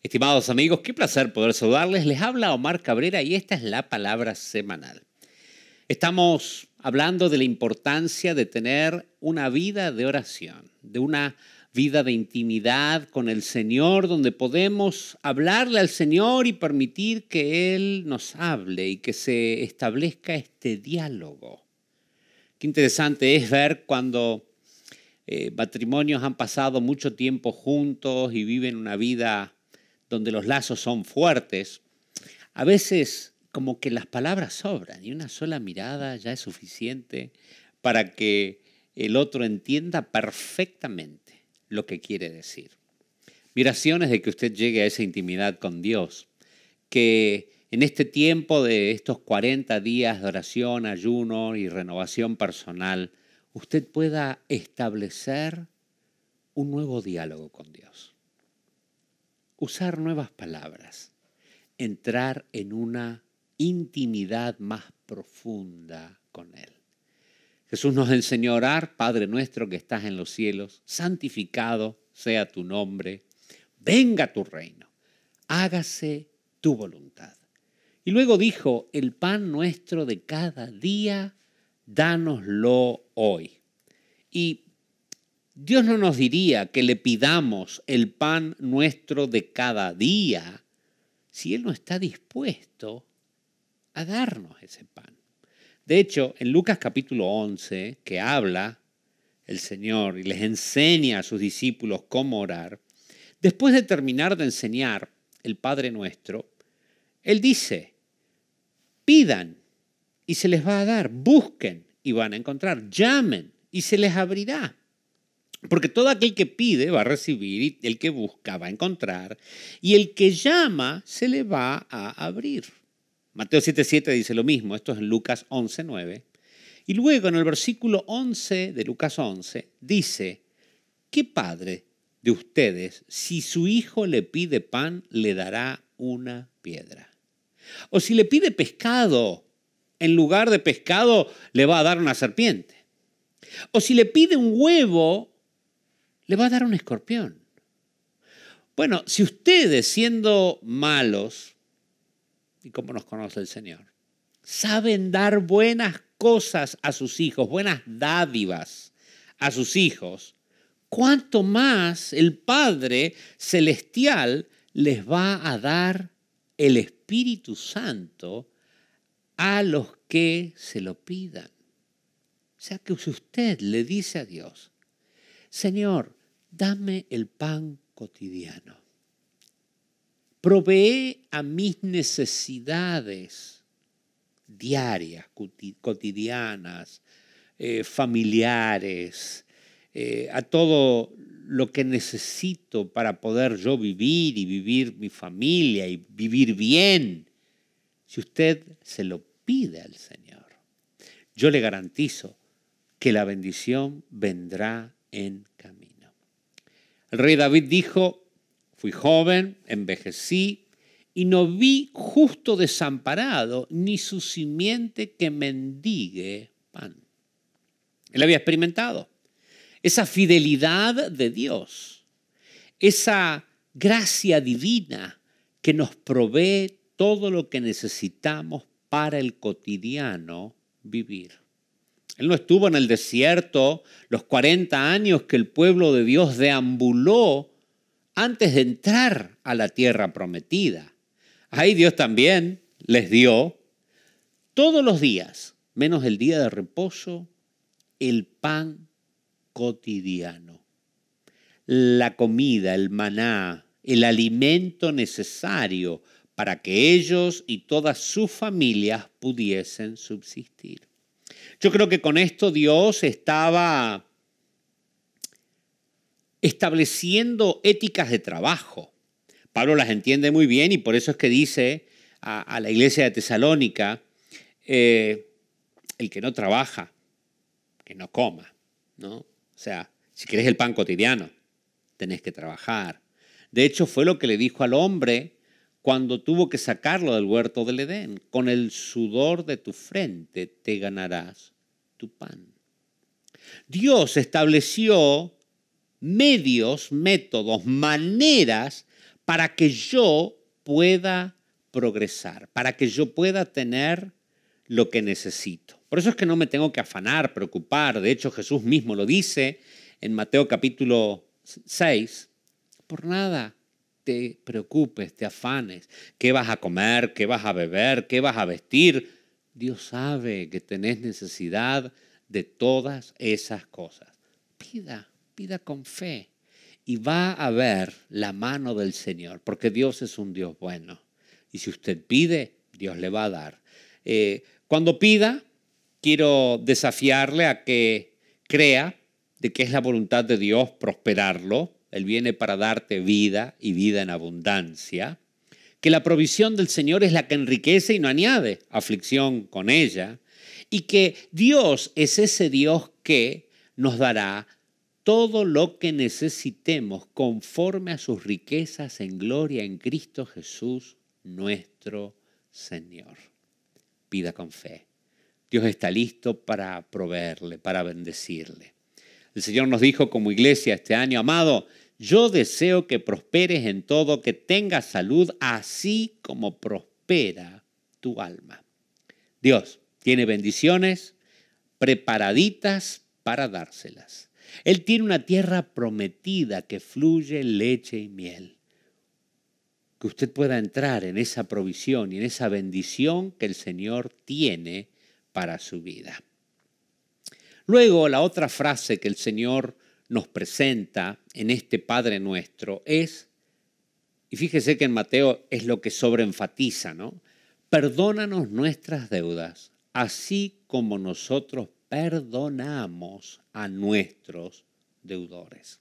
Estimados amigos, qué placer poder saludarles. Les habla Omar Cabrera y esta es la palabra semanal. Estamos hablando de la importancia de tener una vida de oración, de una vida de intimidad con el Señor, donde podemos hablarle al Señor y permitir que Él nos hable y que se establezca este diálogo. Qué interesante es ver cuando eh, matrimonios han pasado mucho tiempo juntos y viven una vida donde los lazos son fuertes, a veces como que las palabras sobran y una sola mirada ya es suficiente para que el otro entienda perfectamente lo que quiere decir. Mi de que usted llegue a esa intimidad con Dios, que en este tiempo de estos 40 días de oración, ayuno y renovación personal, usted pueda establecer un nuevo diálogo con Dios usar nuevas palabras, entrar en una intimidad más profunda con Él. Jesús nos enseñó a orar, Padre nuestro que estás en los cielos, santificado sea tu nombre, venga tu reino, hágase tu voluntad. Y luego dijo, el pan nuestro de cada día, dánoslo hoy. Y Dios no nos diría que le pidamos el pan nuestro de cada día si Él no está dispuesto a darnos ese pan. De hecho, en Lucas capítulo 11, que habla el Señor y les enseña a sus discípulos cómo orar, después de terminar de enseñar el Padre nuestro, Él dice, pidan y se les va a dar, busquen y van a encontrar, llamen y se les abrirá. Porque todo aquel que pide va a recibir, y el que busca va a encontrar, y el que llama se le va a abrir. Mateo 7:7 dice lo mismo, esto es en Lucas 11:9. Y luego en el versículo 11 de Lucas 11 dice, ¿qué padre de ustedes, si su hijo le pide pan, le dará una piedra? O si le pide pescado, en lugar de pescado, le va a dar una serpiente. O si le pide un huevo, le va a dar un escorpión. Bueno, si ustedes siendo malos, y como nos conoce el Señor, saben dar buenas cosas a sus hijos, buenas dádivas a sus hijos, cuánto más el Padre Celestial les va a dar el Espíritu Santo a los que se lo pidan. O sea que si usted le dice a Dios, Señor, dame el pan cotidiano. Provee a mis necesidades diarias, cotidianas, eh, familiares, eh, a todo lo que necesito para poder yo vivir y vivir mi familia y vivir bien. Si usted se lo pide al Señor, yo le garantizo que la bendición vendrá en camino. El rey David dijo, fui joven, envejecí, y no vi justo desamparado, ni su simiente que mendigue pan. Él había experimentado esa fidelidad de Dios, esa gracia divina que nos provee todo lo que necesitamos para el cotidiano vivir. Él no estuvo en el desierto los 40 años que el pueblo de Dios deambuló antes de entrar a la tierra prometida. Ahí Dios también les dio todos los días, menos el día de reposo, el pan cotidiano, la comida, el maná, el alimento necesario para que ellos y todas sus familias pudiesen subsistir. Yo creo que con esto Dios estaba estableciendo éticas de trabajo. Pablo las entiende muy bien y por eso es que dice a, la iglesia de Tesalónica, eh, el que no trabaja, que no coma, ¿no? O sea, si querés el pan cotidiano, tenés que trabajar. De hecho, fue lo que le dijo al hombre cuando tuvo que sacarlo del huerto del Edén. Con el sudor de tu frente te ganarás tu pan. Dios estableció medios, métodos, maneras para que yo pueda progresar, para que yo pueda tener lo que necesito. Por eso es que no me tengo que afanar, preocupar. De hecho, Jesús mismo lo dice en Mateo capítulo 6. Por nada te preocupes, te afanes, qué vas a comer, qué vas a beber, qué vas a vestir. Dios sabe que tenés necesidad de todas esas cosas. Pida, pida con fe y va a ver la mano del Señor, porque Dios es un Dios bueno. Y si usted pide, Dios le va a dar. Eh, cuando pida, quiero desafiarle a que crea de que es la voluntad de Dios prosperarlo él viene para darte vida y vida en abundancia. Que la provisión del Señor es la que enriquece y no añade aflicción con ella. Y que Dios es ese Dios que nos dará todo lo que necesitemos conforme a sus riquezas en gloria en Cristo Jesús nuestro Señor. Pida con fe. Dios está listo para proveerle, para bendecirle. El Señor nos dijo como iglesia este año, amado, yo deseo que prosperes en todo, que tengas salud, así como prospera tu alma. Dios tiene bendiciones preparaditas para dárselas. Él tiene una tierra prometida que fluye leche y miel. Que usted pueda entrar en esa provisión y en esa bendición que el Señor tiene para su vida. Luego, la otra frase que el Señor nos presenta en este Padre nuestro es, y fíjese que en Mateo es lo que sobreenfatiza, ¿no? Perdónanos nuestras deudas, así como nosotros perdonamos a nuestros deudores.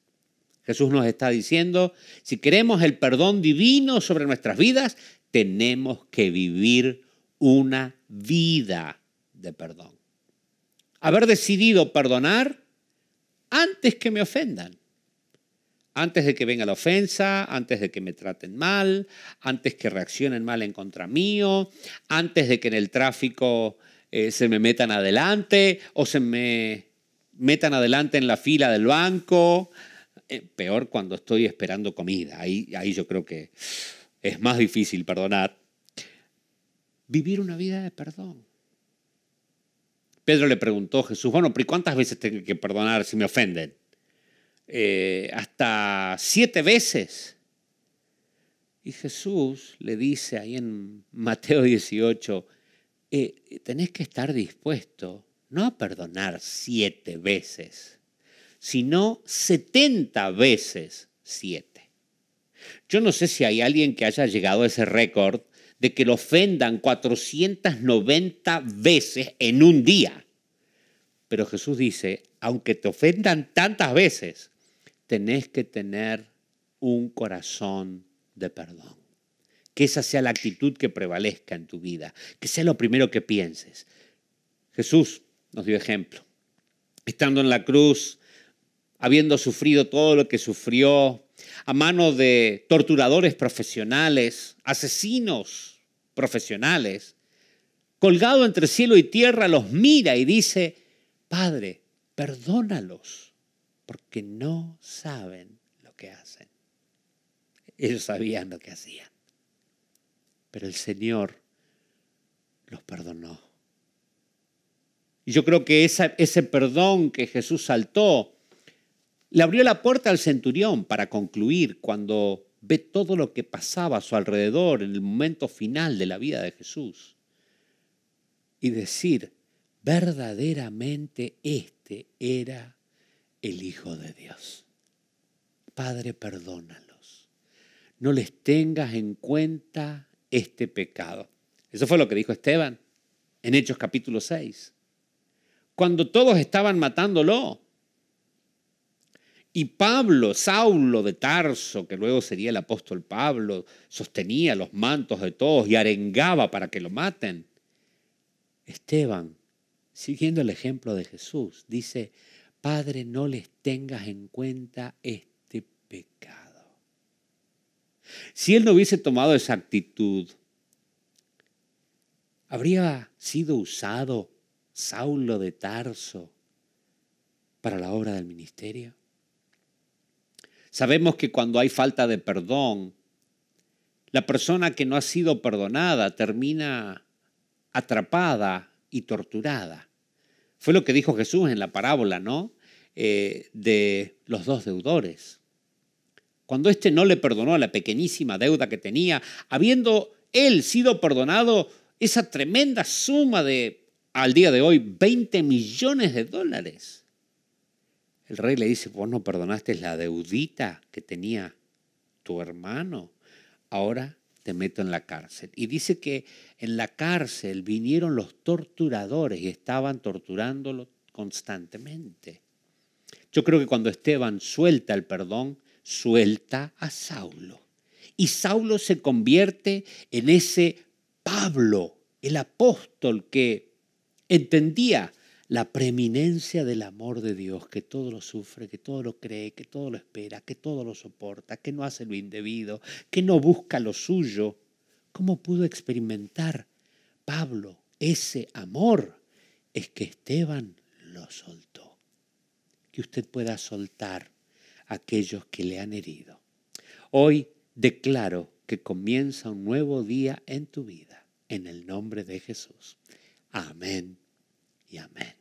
Jesús nos está diciendo, si queremos el perdón divino sobre nuestras vidas, tenemos que vivir una vida de perdón haber decidido perdonar antes que me ofendan. Antes de que venga la ofensa, antes de que me traten mal, antes que reaccionen mal en contra mío, antes de que en el tráfico eh, se me metan adelante o se me metan adelante en la fila del banco. Eh, peor cuando estoy esperando comida. Ahí, ahí yo creo que es más difícil perdonar. Vivir una vida de perdón. Pedro le preguntó a Jesús, bueno, pero cuántas veces tengo que perdonar si me ofenden? Eh, hasta siete veces. Y Jesús le dice ahí en Mateo 18, eh, tenés que estar dispuesto no a perdonar siete veces, sino setenta veces siete. Yo no sé si hay alguien que haya llegado a ese récord de que lo ofendan 490 veces en un día. Pero Jesús dice, aunque te ofendan tantas veces, tenés que tener un corazón de perdón. Que esa sea la actitud que prevalezca en tu vida, que sea lo primero que pienses. Jesús nos dio ejemplo. Estando en la cruz, habiendo sufrido todo lo que sufrió, a mano de torturadores profesionales, asesinos profesionales, colgado entre cielo y tierra, los mira y dice, Padre, perdónalos, porque no saben lo que hacen. Ellos sabían lo que hacían, pero el Señor los perdonó. Y yo creo que ese perdón que Jesús saltó le abrió la puerta al centurión para concluir cuando ve todo lo que pasaba a su alrededor en el momento final de la vida de Jesús y decir, verdaderamente este era el Hijo de Dios. Padre, perdónalos. No les tengas en cuenta este pecado. Eso fue lo que dijo Esteban en Hechos capítulo 6. Cuando todos estaban matándolo, y Pablo, Saulo de Tarso, que luego sería el apóstol Pablo, sostenía los mantos de todos y arengaba para que lo maten. Esteban, siguiendo el ejemplo de Jesús, dice, Padre, no les tengas en cuenta este pecado. Si él no hubiese tomado esa actitud, habría sido usado Saulo de Tarso para la obra del ministerio. Sabemos que cuando hay falta de perdón, la persona que no ha sido perdonada termina atrapada y torturada. Fue lo que dijo Jesús en la parábola, ¿no? Eh, de los dos deudores. Cuando éste no le perdonó la pequeñísima deuda que tenía, habiendo él sido perdonado esa tremenda suma de, al día de hoy, 20 millones de dólares. El rey le dice, vos no perdonaste la deudita que tenía tu hermano, ahora te meto en la cárcel. Y dice que en la cárcel vinieron los torturadores y estaban torturándolo constantemente. Yo creo que cuando Esteban suelta el perdón, suelta a Saulo. Y Saulo se convierte en ese Pablo, el apóstol que entendía la preeminencia del amor de Dios, que todo lo sufre, que todo lo cree, que todo lo espera, que todo lo soporta, que no hace lo indebido, que no busca lo suyo. ¿Cómo pudo experimentar Pablo ese amor? Es que Esteban lo soltó. Que usted pueda soltar a aquellos que le han herido. Hoy declaro que comienza un nuevo día en tu vida, en el nombre de Jesús. Amén y amén.